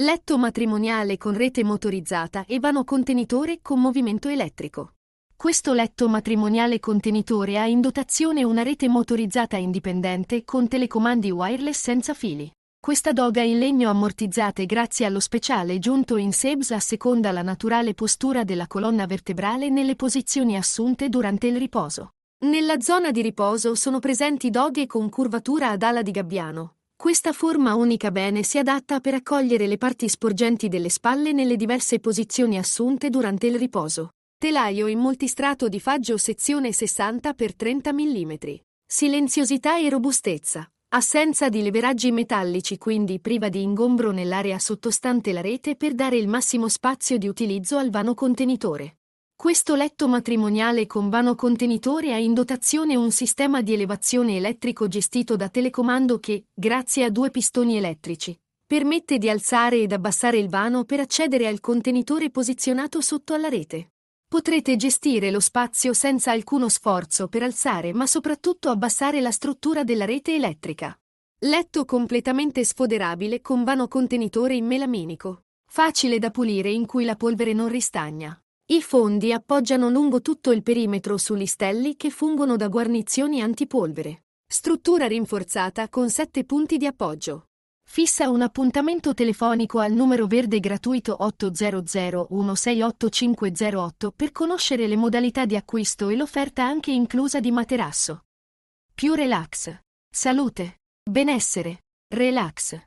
letto matrimoniale con rete motorizzata e vano contenitore con movimento elettrico. Questo letto matrimoniale contenitore ha in dotazione una rete motorizzata indipendente con telecomandi wireless senza fili. Questa doga in legno ammortizzate grazie allo speciale giunto in SEBS a seconda la naturale postura della colonna vertebrale nelle posizioni assunte durante il riposo. Nella zona di riposo sono presenti doghe con curvatura ad ala di gabbiano, questa forma unica bene si adatta per accogliere le parti sporgenti delle spalle nelle diverse posizioni assunte durante il riposo. Telaio in multistrato di faggio sezione 60 x 30 mm. Silenziosità e robustezza. Assenza di leveraggi metallici quindi priva di ingombro nell'area sottostante la rete per dare il massimo spazio di utilizzo al vano contenitore. Questo letto matrimoniale con vano contenitore ha in dotazione un sistema di elevazione elettrico gestito da telecomando che, grazie a due pistoni elettrici, permette di alzare ed abbassare il vano per accedere al contenitore posizionato sotto alla rete. Potrete gestire lo spazio senza alcuno sforzo per alzare ma soprattutto abbassare la struttura della rete elettrica. Letto completamente sfoderabile con vano contenitore in melaminico, facile da pulire in cui la polvere non ristagna. I fondi appoggiano lungo tutto il perimetro su listelli che fungono da guarnizioni antipolvere. Struttura rinforzata con 7 punti di appoggio. Fissa un appuntamento telefonico al numero verde gratuito 800 168508 per conoscere le modalità di acquisto e l'offerta anche inclusa di materasso. Più relax. Salute. Benessere. Relax.